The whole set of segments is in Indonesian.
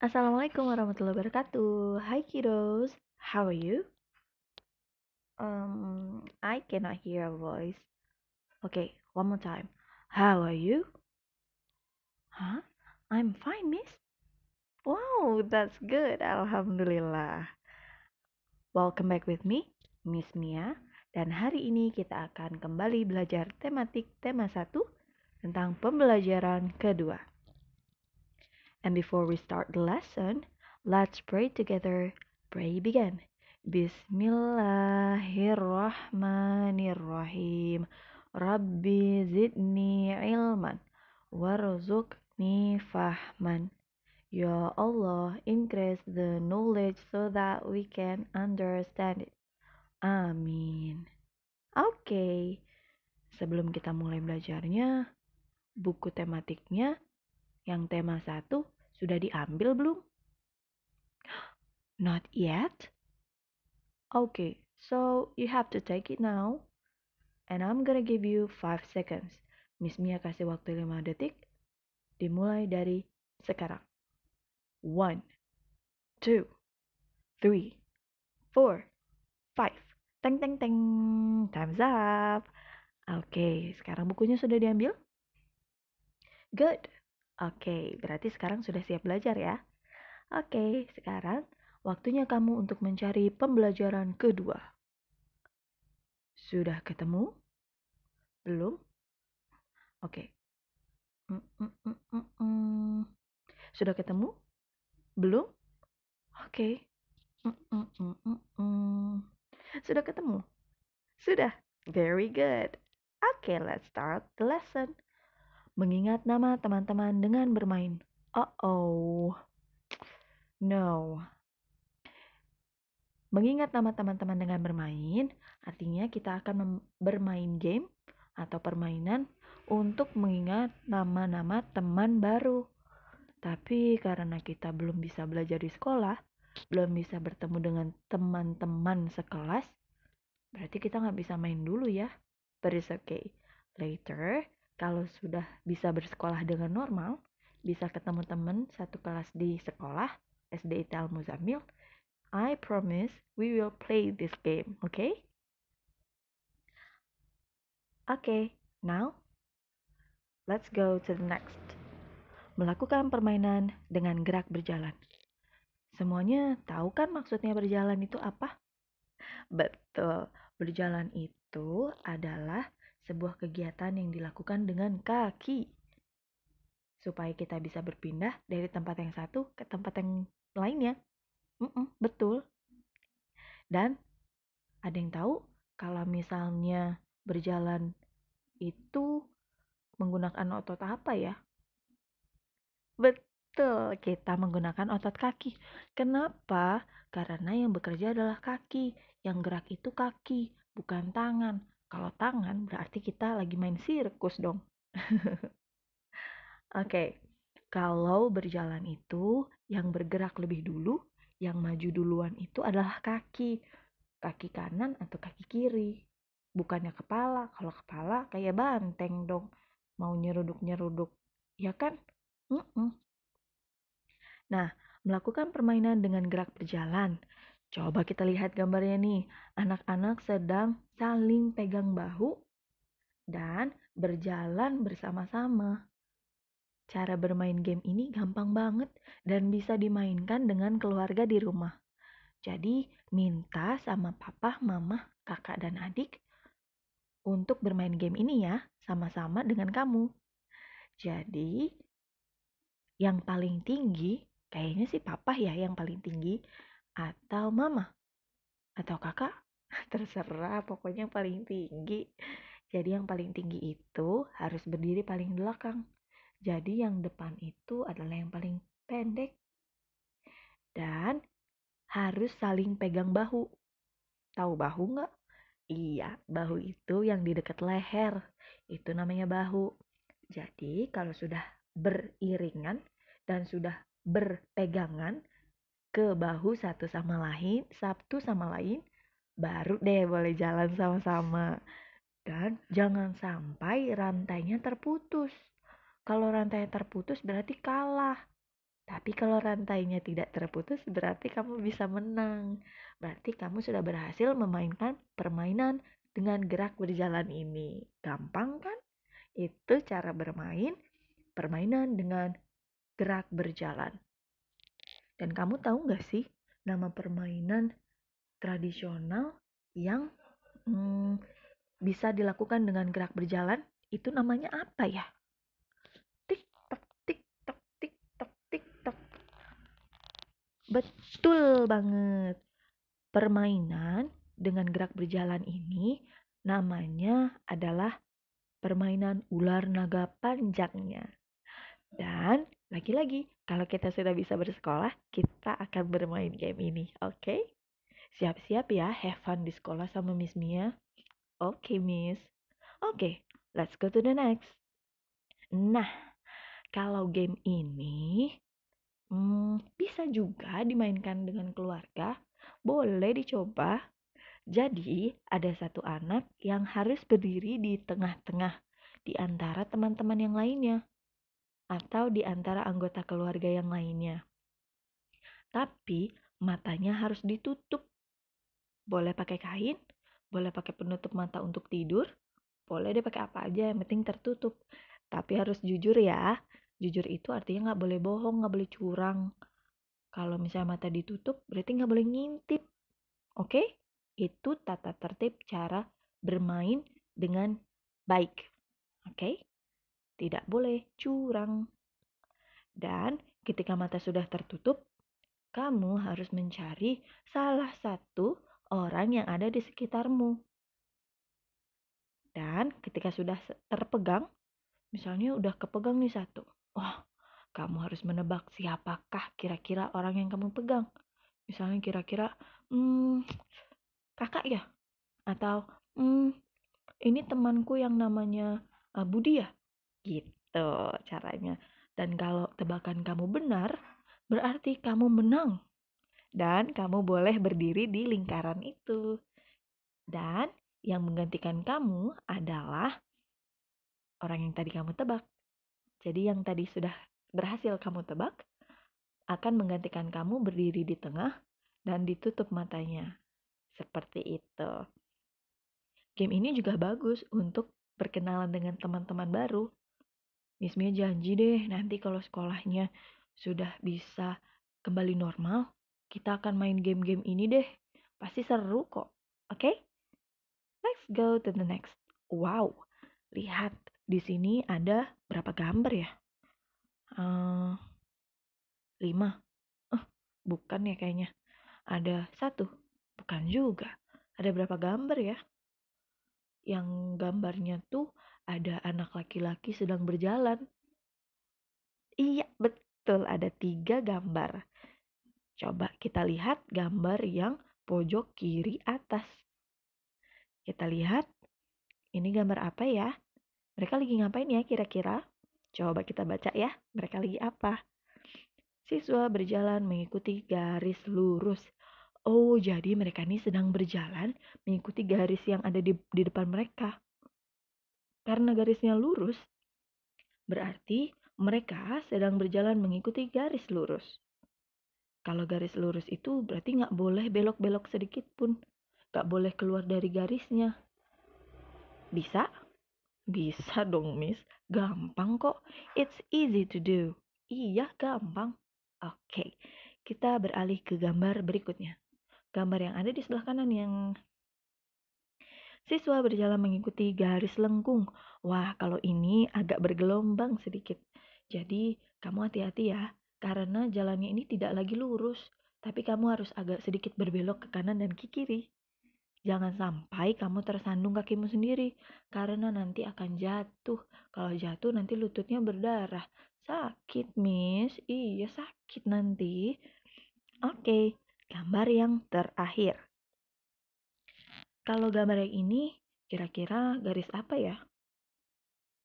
Assalamualaikum warahmatullahi wabarakatuh. Hi kiddos, how are you? Um, I cannot hear a voice. Okay, one more time. How are you? Huh? I'm fine, miss. Wow, that's good. Alhamdulillah. Welcome back with me, Miss Mia. Dan hari ini kita akan kembali belajar tematik tema 1 tentang pembelajaran kedua. And before we start the lesson, let's pray together. Pray begin. Bismillahirrahmanirrahim. Rabbi zidni ilman Warzukni fahman. Ya Allah, increase the knowledge so that we can understand it. Amin. Oke. Okay. Sebelum kita mulai belajarnya, buku tematiknya yang tema satu sudah diambil belum? Not yet. Okay, so you have to take it now. And I'm gonna give you 5 seconds. Miss Mia kasih waktu 5 detik. Dimulai dari sekarang. One, two, three, four, five. Teng teng teng. Time's up. Oke, okay, sekarang bukunya sudah diambil? Good. Oke, berarti sekarang sudah siap belajar ya? Oke, sekarang waktunya kamu untuk mencari pembelajaran kedua. Sudah ketemu? Belum? Oke. Mm -mm -mm, mm, mm. sudah ketemu? Belum? Oke. Mm, sudah ketemu? Sudah. Very good. Oke, okay, let's start the lesson mengingat nama teman-teman dengan bermain. Uh-oh. No. Mengingat nama teman-teman dengan bermain, artinya kita akan bermain game atau permainan untuk mengingat nama-nama teman baru. Tapi karena kita belum bisa belajar di sekolah, belum bisa bertemu dengan teman-teman sekelas, berarti kita nggak bisa main dulu ya. But it's okay. Later, kalau sudah bisa bersekolah dengan normal, bisa ketemu teman satu kelas di sekolah SD Ital Muzamil, I promise we will play this game, okay? Okay, now let's go to the next. Melakukan permainan dengan gerak berjalan. Semuanya tahu kan maksudnya berjalan itu apa? Betul, berjalan itu adalah sebuah kegiatan yang dilakukan dengan kaki supaya kita bisa berpindah dari tempat yang satu ke tempat yang lainnya. Mm-mm, betul. Dan ada yang tahu kalau misalnya berjalan itu menggunakan otot apa ya? Betul, kita menggunakan otot kaki. Kenapa? Karena yang bekerja adalah kaki, yang gerak itu kaki, bukan tangan. Kalau tangan berarti kita lagi main sirkus dong. Oke, okay. kalau berjalan itu yang bergerak lebih dulu, yang maju duluan itu adalah kaki. Kaki kanan atau kaki kiri. Bukannya kepala. Kalau kepala kayak banteng dong. Mau nyeruduk-nyeruduk. Ya kan? Mm -mm. Nah, melakukan permainan dengan gerak berjalan Coba kita lihat gambarnya nih. Anak-anak sedang saling pegang bahu dan berjalan bersama-sama. Cara bermain game ini gampang banget dan bisa dimainkan dengan keluarga di rumah. Jadi, minta sama papa, mama, kakak, dan adik untuk bermain game ini ya, sama-sama dengan kamu. Jadi, yang paling tinggi, kayaknya sih papa ya yang paling tinggi, atau mama atau kakak terserah pokoknya yang paling tinggi jadi yang paling tinggi itu harus berdiri paling belakang jadi yang depan itu adalah yang paling pendek dan harus saling pegang bahu tahu bahu nggak iya bahu itu yang di dekat leher itu namanya bahu jadi kalau sudah beriringan dan sudah berpegangan ke bahu satu sama lain, Sabtu sama lain, baru deh boleh jalan sama-sama. Dan jangan sampai rantainya terputus. Kalau rantainya terputus berarti kalah. Tapi kalau rantainya tidak terputus berarti kamu bisa menang. Berarti kamu sudah berhasil memainkan permainan dengan gerak berjalan ini. Gampang kan? Itu cara bermain permainan dengan gerak berjalan. Dan kamu tahu nggak sih nama permainan tradisional yang hmm, bisa dilakukan dengan gerak berjalan? Itu namanya apa ya? Tik tok tik tok tik tok tik tok. Betul banget. Permainan dengan gerak berjalan ini namanya adalah permainan ular naga panjangnya. Dan lagi-lagi, kalau kita sudah bisa bersekolah, kita akan bermain game ini, oke? Okay? Siap-siap ya, have fun di sekolah sama Miss Mia. Oke, okay, Miss. Oke, okay, let's go to the next. Nah, kalau game ini hmm, bisa juga dimainkan dengan keluarga, boleh dicoba. Jadi, ada satu anak yang harus berdiri di tengah-tengah di antara teman-teman yang lainnya atau di antara anggota keluarga yang lainnya. Tapi matanya harus ditutup. Boleh pakai kain, boleh pakai penutup mata untuk tidur, boleh deh pakai apa aja yang penting tertutup. Tapi harus jujur ya. Jujur itu artinya nggak boleh bohong, nggak boleh curang. Kalau misalnya mata ditutup, berarti nggak boleh ngintip. Oke? Okay? Itu tata tertib cara bermain dengan baik. Oke? Okay? tidak boleh curang. Dan ketika mata sudah tertutup, kamu harus mencari salah satu orang yang ada di sekitarmu. Dan ketika sudah terpegang, misalnya udah kepegang nih satu. Wah, oh, kamu harus menebak siapakah kira-kira orang yang kamu pegang. Misalnya kira-kira, hmm, kakak ya? Atau, hmm, ini temanku yang namanya uh, Budi ya? Gitu caranya. Dan kalau tebakan kamu benar, berarti kamu menang. Dan kamu boleh berdiri di lingkaran itu. Dan yang menggantikan kamu adalah orang yang tadi kamu tebak. Jadi yang tadi sudah berhasil kamu tebak akan menggantikan kamu berdiri di tengah dan ditutup matanya. Seperti itu. Game ini juga bagus untuk perkenalan dengan teman-teman baru Ismia ya, janji deh nanti kalau sekolahnya sudah bisa kembali normal, kita akan main game-game ini deh. Pasti seru kok. Oke? Okay? Let's go to the next. Wow. Lihat di sini ada berapa gambar ya? Uh, lima. Uh, bukan ya kayaknya. Ada satu. Bukan juga. Ada berapa gambar ya? Yang gambarnya tuh ada anak laki-laki sedang berjalan. Iya, betul ada tiga gambar. Coba kita lihat gambar yang pojok kiri atas. Kita lihat, ini gambar apa ya? Mereka lagi ngapain ya kira-kira? Coba kita baca ya, mereka lagi apa? Siswa berjalan mengikuti garis lurus. Oh, jadi mereka ini sedang berjalan mengikuti garis yang ada di, di depan mereka. Karena garisnya lurus, berarti mereka sedang berjalan mengikuti garis lurus. Kalau garis lurus itu berarti nggak boleh belok-belok sedikit pun, nggak boleh keluar dari garisnya. Bisa? Bisa dong, Miss. Gampang kok. It's easy to do. Iya, gampang. Oke, okay. kita beralih ke gambar berikutnya. Gambar yang ada di sebelah kanan yang Siswa berjalan mengikuti garis lengkung. Wah, kalau ini agak bergelombang sedikit. Jadi, kamu hati-hati ya, karena jalannya ini tidak lagi lurus, tapi kamu harus agak sedikit berbelok ke kanan dan ke kiri. Jangan sampai kamu tersandung kakimu sendiri, karena nanti akan jatuh. Kalau jatuh nanti lututnya berdarah. Sakit, Miss. Iya, sakit nanti. Oke, gambar yang terakhir. Kalau gambar yang ini, kira-kira garis apa ya?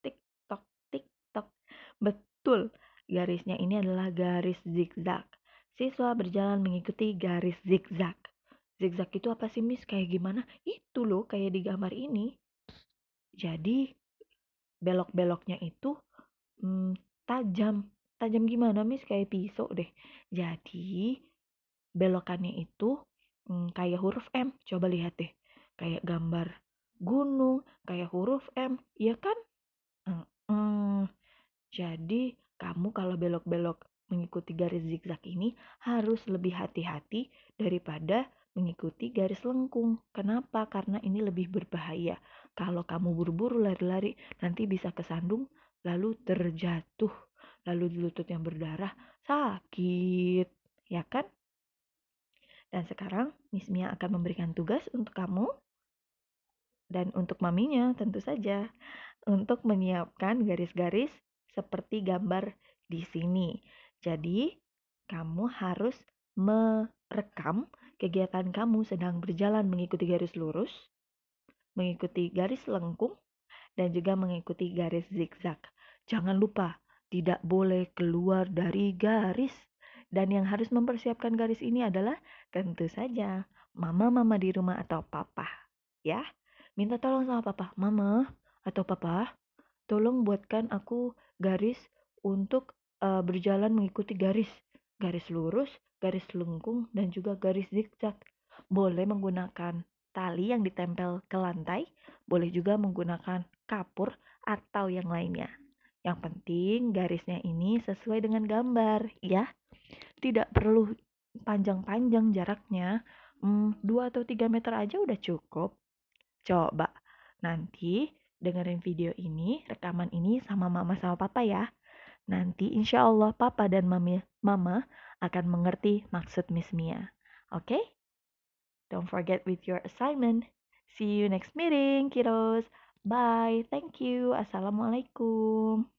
Tik tok, tik tok. Betul, garisnya ini adalah garis zigzag. Siswa berjalan mengikuti garis zigzag. Zigzag itu apa sih, Miss? Kayak gimana? Itu loh, kayak di gambar ini. Jadi, belok-beloknya itu hmm, tajam. Tajam gimana, Miss? Kayak pisau deh. Jadi, belokannya itu hmm, kayak huruf M. Coba lihat deh kayak gambar gunung, kayak huruf M, ya kan? Mm -mm. Jadi, kamu kalau belok-belok mengikuti garis zigzag ini harus lebih hati-hati daripada mengikuti garis lengkung. Kenapa? Karena ini lebih berbahaya. Kalau kamu buru-buru lari-lari, nanti bisa kesandung, lalu terjatuh, lalu lutut yang berdarah sakit, ya kan? Dan sekarang Miss Mia akan memberikan tugas untuk kamu dan untuk maminya tentu saja untuk menyiapkan garis-garis seperti gambar di sini. Jadi, kamu harus merekam kegiatan kamu sedang berjalan mengikuti garis lurus, mengikuti garis lengkung, dan juga mengikuti garis zigzag. Jangan lupa, tidak boleh keluar dari garis. Dan yang harus mempersiapkan garis ini adalah tentu saja mama-mama di rumah atau papa, ya minta tolong sama papa mama atau papa tolong buatkan aku garis untuk uh, berjalan mengikuti garis garis lurus garis lengkung dan juga garis zigzag boleh menggunakan tali yang ditempel ke lantai boleh juga menggunakan kapur atau yang lainnya yang penting garisnya ini sesuai dengan gambar ya tidak perlu panjang-panjang jaraknya hmm, 2 atau 3 meter aja udah cukup Coba nanti dengerin video ini, rekaman ini sama mama sama papa ya. Nanti insya Allah papa dan mami, mama akan mengerti maksud Miss Mia. Oke? Okay? Don't forget with your assignment. See you next meeting, kiddos. Bye. Thank you. Assalamualaikum.